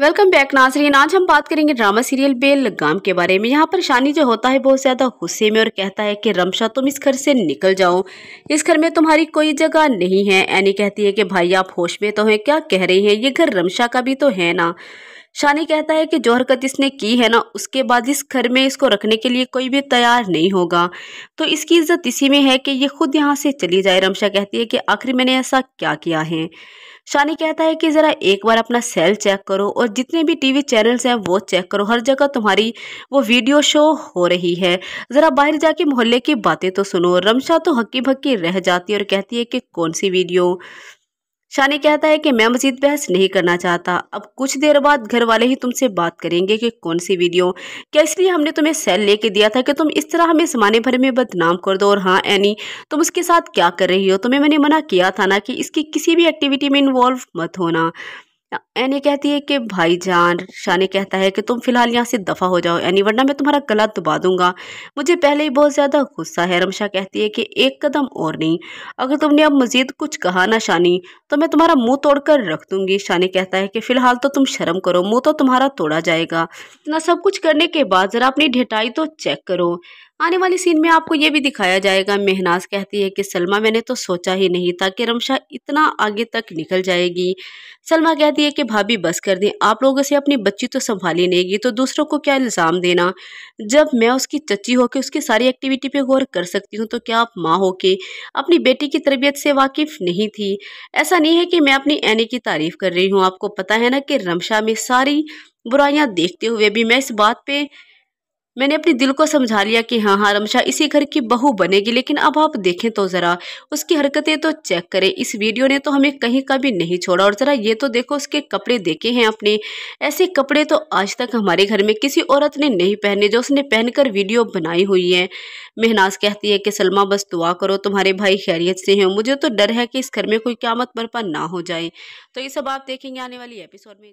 welcome back नाजरीन आज हम बात करेंगे ड्रामा सीरियल बेल लगाम के बारे में यहाँ पर शानी जो होता है बहुत ज़्यादा गुस्से में और कहता है कि रमशा तुम इस घर से निकल जाओ इस घर में तुम्हारी कोई जगह नहीं है एनी कहती है कि भाई आप होश में तो हैं क्या कह रही हैं ये घर रमशा का भी तो है ना शानी कहता है कि जो हरकत इसने की है ना उसके बाद इस घर में इसको रखने के लिए कोई भी तैयार नहीं होगा तो इसकी इज्जत इसी में है कि ये खुद यहाँ से चली जाए रमशा कहती है कि आखिर मैंने ऐसा क्या किया है शानी कहता है कि ज़रा एक बार अपना सेल चेक करो और जितने भी टीवी चैनल्स हैं वो चेक करो हर जगह तुम्हारी वो वीडियो शो हो रही है ज़रा बाहर जाके मोहल्ले की बातें तो सुनो रमशा तो हक्की भक्की रह जाती है और कहती है कि कौन सी वीडियो शानी कहता है कि मैं मजीद बहस नहीं करना चाहता अब कुछ देर बाद घर वाले ही तुमसे बात करेंगे कि कौन सी वीडियो क्या इसलिए हमने तुम्हें सेल लेके दिया था कि तुम इस तरह हमें जमाने भर में बदनाम कर दो और हाँ एनी तुम उसके साथ क्या कर रही हो तुम्हें मैंने मना किया था ना कि इसकी किसी भी एक्टिविटी में इन्वॉल्व मत होना एनी कहती है कि भाईजान शाने कहता है कि तुम फिलहाल यहाँ से दफ़ा हो जाओ एनी वरना मैं तुम्हारा गला दबा दूंगा मुझे पहले ही बहुत ज़्यादा गुस्सा है रमशा कहती है कि एक कदम और नहीं अगर तुमने अब मज़ीद कुछ कहा ना शानी तो मैं तुम्हारा मुंह तोड़कर रख दूंगी शानी कहता है कि फ़िलहाल तो तुम शर्म करो मुंह तो तुम्हारा तोड़ा जाएगा इतना सब कुछ करने के बाद ज़रा अपनी ढिटाई तो चेक करो आने वाले सीन में आपको ये भी दिखाया जाएगा मेहनाज कहती है कि सलमा मैंने तो सोचा ही नहीं था कि रमशा इतना आगे तक निकल जाएगी सलमा कहती है कि भाभी बस कर दें आप लोगों से अपनी बच्ची तो संभाली नहीं तो दूसरों को क्या इल्ज़ाम देना जब मैं उसकी चची होकर उसकी सारी एक्टिविटी पे गौर कर सकती हूँ तो क्या आप माँ होके अपनी बेटी की तरबियत से वाकिफ़ नहीं थी ऐसा नहीं है कि मैं अपनी एनी की तारीफ़ कर रही हूँ आपको पता है ना कि रमशा में सारी बुराइयाँ देखते हुए भी मैं इस बात पर मैंने अपने दिल को समझा लिया कि हाँ हाँ रमशा इसी घर की बहू बनेगी लेकिन अब आप देखें तो ज़रा उसकी हरकतें तो चेक करें इस वीडियो ने तो हमें कहीं का भी नहीं छोड़ा और ज़रा ये तो देखो उसके कपड़े देखे हैं अपने ऐसे कपड़े तो आज तक हमारे घर में किसी औरत ने नहीं पहने जो उसने पहनकर वीडियो बनाई हुई है मेहनाज कहती है कि सलमा बस दुआ करो तुम्हारे भाई खैरियत से हैं मुझे तो डर है कि इस घर में कोई क्यामत बर्पा ना हो जाए तो ये सब आप देखेंगे आने वाली एपिसोड में